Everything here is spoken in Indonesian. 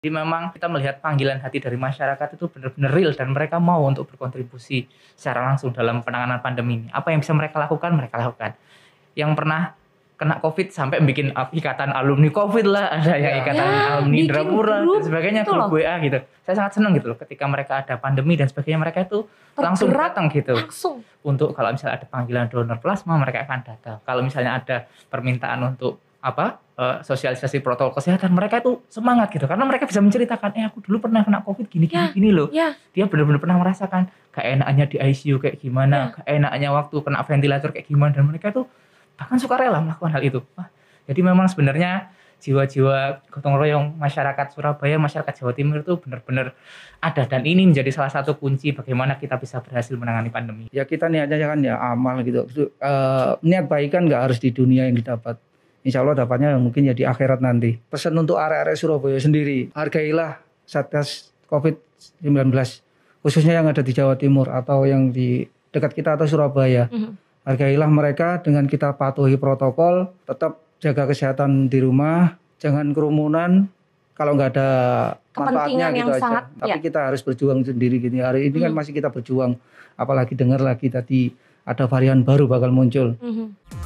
Jadi memang kita melihat panggilan hati dari masyarakat itu benar-benar real dan mereka mau untuk berkontribusi secara langsung dalam penanganan pandemi ini. Apa yang bisa mereka lakukan, mereka lakukan. Yang pernah kena COVID sampai bikin ikatan alumni COVID lah, ada yang ya. ikatan ya, alumni Drapura, dan sebagainya gitu grup WA gitu. Saya sangat senang gitu loh ketika mereka ada pandemi dan sebagainya mereka itu Tergerak, langsung datang gitu. Langsung. Untuk kalau misalnya ada panggilan donor plasma mereka akan datang. Kalau misalnya ada permintaan untuk apa uh, sosialisasi protokol kesehatan mereka itu semangat gitu karena mereka bisa menceritakan eh aku dulu pernah kena covid gini gini, ya, gini loh ya. dia benar-benar pernah merasakan enaknya di ICU kayak gimana ya. enaknya waktu kena ventilator kayak gimana dan mereka tuh bahkan suka rela melakukan hal itu jadi memang sebenarnya jiwa-jiwa gotong royong masyarakat Surabaya, masyarakat Jawa Timur itu benar-benar ada dan ini menjadi salah satu kunci bagaimana kita bisa berhasil menangani pandemi. Ya kita niatnya kan ya amal gitu, uh, niat baik kan nggak harus di dunia yang didapat Insya Allah dapatnya mungkin ya di akhirat nanti. Pesan untuk area-area Surabaya sendiri, hargailah Satgas COVID-19, khususnya yang ada di Jawa Timur atau yang di dekat kita atau Surabaya. Mm -hmm. Hargailah mereka dengan kita patuhi protokol, tetap jaga kesehatan di rumah, jangan kerumunan, kalau nggak ada manfaatnya gitu aja. Tapi ya. kita harus berjuang sendiri gini. Hari ini hmm. kan mm-hmm. masih kita berjuang, apalagi dengar lagi tadi ada varian baru bakal muncul. Hmm.